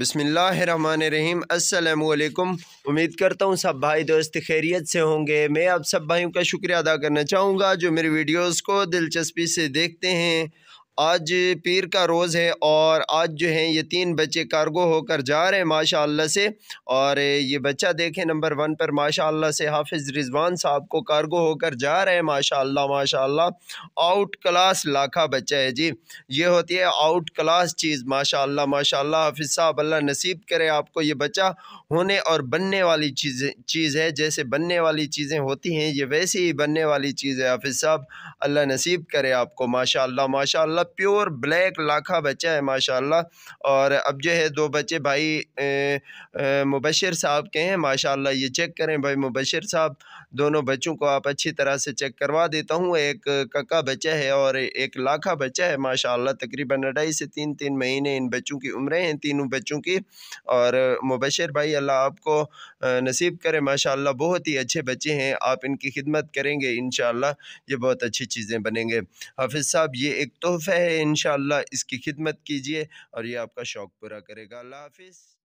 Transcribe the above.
بسم اللہ الرحمن الرحیم السلام علیکم امید کرتا ہوں سب بھائی دوست خیریت سے ہوں گے میں آپ سب بھائیوں کا شکریہ ادا کرنا چاہوں گا جو میری ویڈیوز کو دلچسپی سے دیکھتے ہیں آج پیر کا روز ہے اور آج جو ہیں یہ تین بچے کارگو ہو کر جا رہے ہیں ماشاء اللہ سے اور یہ بچہ دیکھیں نمبر ون پر ماشاء اللہ سے حافظ رضوان صاحب کو کارگو ہو کر جا رہے ہیں ماشاء اللہ ماشاء اللہ آؤٹ کلاس لاکھا بچہ ہے جی یہ ہوتی ہے آؤٹ کلاس چیز ماشاء اللہ ماشاء اللہ حافظ صاحب اللہ نصیب کرے آپ کو یہ بچہ ہونے اور بننے والی چیز ہے جیسے بننے والی چیزیں ہوتی ہیں یہ ویسے ہی بننے والی چیز ہے حافظ صاحب اللہ نصیب کرے آپ کو ماشاء اللہ ماشاء اللہ پیور بلیک لاکھا بچہ ہے ماشاءاللہ اور اب جو ہے دو بچے بھائی مبشر صاحب کے ہیں ماشاءاللہ یہ چیک کریں بھائی مبشر صاحب دونوں بچوں کو آپ اچھی طرح سے چیک کروا دیتا ہوں ایک ککا بچہ ہے اور ایک لاکھا بچہ ہے ماشاءاللہ تقریبا تقریباً سے تین تین مہینے ان بچوں کی عمریں ہیں تینوں بچوں کی اور مبشر بھائی اللہ آپ کو نصیب کرے ماشاءاللہ بہت ہی اچھے بچے ہیں آپ ان کی خدمت کریں گے انشاءاللہ یہ بہت اچھی چیزیں بنیں گے حافظ صاحب یہ ایک تحفہ ہے انشاءاللہ اس کی خدمت کیجیے اور یہ آپ کا شوق پورا کرے گا اللہ حافظ